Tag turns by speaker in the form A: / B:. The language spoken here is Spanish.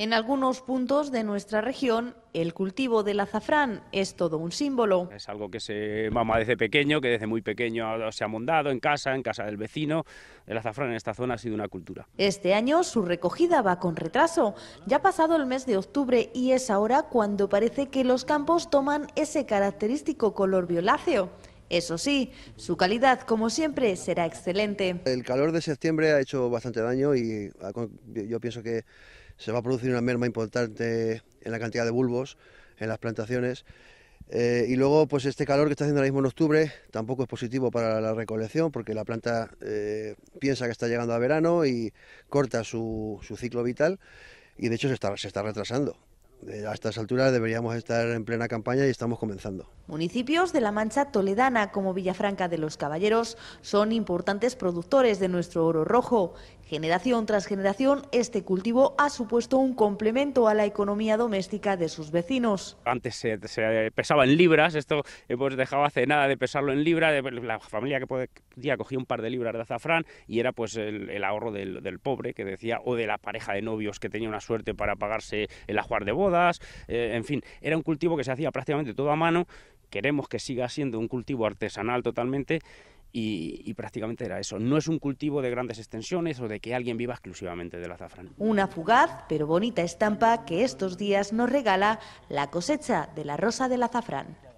A: En algunos puntos de nuestra región, el cultivo del azafrán es todo un
B: símbolo. Es algo que se mama desde pequeño, que desde muy pequeño se ha mondado en casa, en casa del vecino. El azafrán en esta zona ha sido una cultura.
A: Este año su recogida va con retraso. Ya ha pasado el mes de octubre y es ahora cuando parece que los campos toman ese característico color violáceo. Eso sí, su calidad, como siempre, será excelente.
C: El calor de septiembre ha hecho bastante daño y ah, yo pienso que se va a producir una merma importante en la cantidad de bulbos en las plantaciones. Eh, y luego, pues este calor que está haciendo ahora mismo en octubre tampoco es positivo para la recolección porque la planta eh, piensa que está llegando a verano y corta su, ciclo vital y de hecho se está, retrasando. Eh, a estas alturas deberíamos estar en plena campaña y estamos comenzando.
A: Municipios de la Mancha Toledana como Villafranca de los Caballeros son importantes productores de nuestro oro rojo. Generación tras generación, este cultivo ha supuesto un complemento a la economía doméstica de sus vecinos.
B: Antes se, pesaba en libras, esto hemos dejado hace nada de pesarlo en libras. La familia que podía cogía un par de libras de azafrán y era pues el, ahorro del, pobre que decía, o de la pareja de novios que tenía una suerte para pagarse el ajuar de bodas. Eh, en fin, era un cultivo que se hacía prácticamente todo a mano queremos que siga siendo un cultivo artesanal totalmente y, prácticamente era eso. No es un cultivo de grandes extensiones o de que alguien viva exclusivamente del azafrán.
A: Una fugaz pero bonita estampa que estos días nos regala la cosecha de la rosa del azafrán.